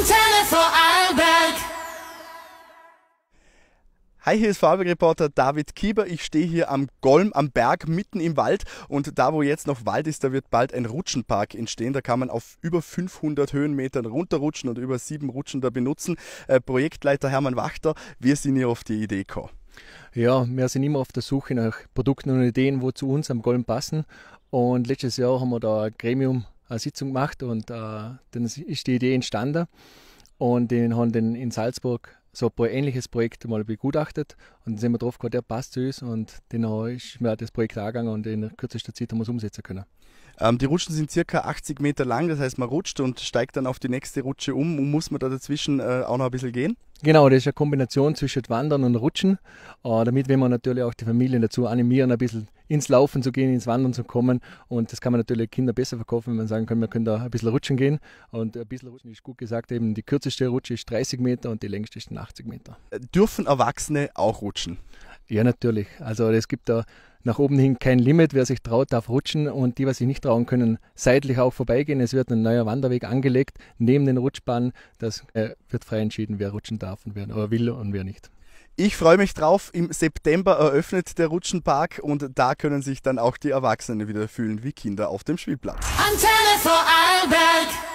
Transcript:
Antenne Vorarlberg. Hi, hier ist Vorarlberg-Reporter David Kieber. Ich stehe hier am Golm am Berg mitten im Wald und da, wo jetzt noch Wald ist, da wird bald ein Rutschenpark entstehen. Da kann man auf über 500 Höhenmetern runterrutschen und über sieben Rutschen da benutzen. Äh, Projektleiter Hermann Wachter, wir sind hier auf die Idee gekommen. Ja, wir sind immer auf der Suche nach Produkten und Ideen, wo zu uns am Golm passen. Und letztes Jahr haben wir da ein Gremium eine Sitzung gemacht und äh, dann ist die Idee entstanden. Und den haben dann in Salzburg so ein ähnliches Projekt mal begutachtet und dann sind wir drauf gekommen, der passt zu uns und dann ist mir das Projekt angegangen und in kürzester Zeit haben wir es umsetzen können. Ähm, die Rutschen sind circa 80 Meter lang, das heißt man rutscht und steigt dann auf die nächste Rutsche um und muss man da dazwischen äh, auch noch ein bisschen gehen? Genau, das ist eine Kombination zwischen Wandern und Rutschen, äh, damit will man natürlich auch die Familien dazu animieren, ein bisschen ins Laufen zu gehen, ins Wandern zu kommen. Und das kann man natürlich Kinder besser verkaufen, wenn man sagen kann, wir können da ein bisschen rutschen gehen. Und ein bisschen rutschen ist gut gesagt, eben die kürzeste Rutsche ist 30 Meter und die längste ist 80 Meter. Dürfen Erwachsene auch rutschen? Ja, natürlich. Also es gibt da nach oben hin kein Limit. Wer sich traut, darf rutschen und die, was sich nicht trauen können, seitlich auch vorbeigehen. Es wird ein neuer Wanderweg angelegt neben den Rutschbahnen. Das äh, wird frei entschieden, wer rutschen darf und wer will und wer nicht. Ich freue mich drauf. Im September eröffnet der Rutschenpark und da können sich dann auch die Erwachsenen wieder fühlen wie Kinder auf dem Spielplatz. Antenne vor Arlberg.